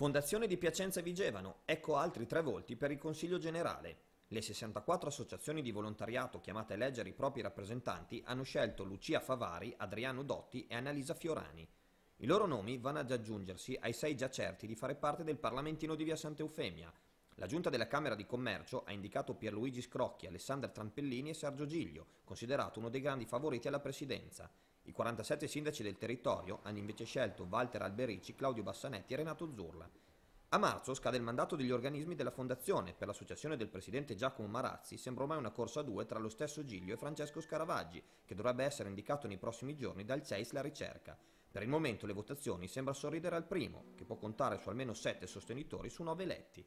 Fondazione di Piacenza Vigevano, ecco altri tre volti per il Consiglio Generale. Le 64 associazioni di volontariato chiamate a eleggere i propri rappresentanti hanno scelto Lucia Favari, Adriano Dotti e Annalisa Fiorani. I loro nomi vanno ad aggiungersi ai sei già certi di fare parte del Parlamentino di Via Sant'Eufemia, la Giunta della Camera di Commercio ha indicato Pierluigi Scrocchi, Alessandra Trampellini e Sergio Giglio, considerato uno dei grandi favoriti alla presidenza. I 47 sindaci del territorio hanno invece scelto Walter Alberici, Claudio Bassanetti e Renato Zurla. A marzo scade il mandato degli organismi della Fondazione. Per la successione del presidente Giacomo Marazzi sembra ormai una corsa a due tra lo stesso Giglio e Francesco Scaravaggi, che dovrebbe essere indicato nei prossimi giorni dal CEIS La Ricerca. Per il momento le votazioni sembra sorridere al primo, che può contare su almeno 7 sostenitori su 9 eletti.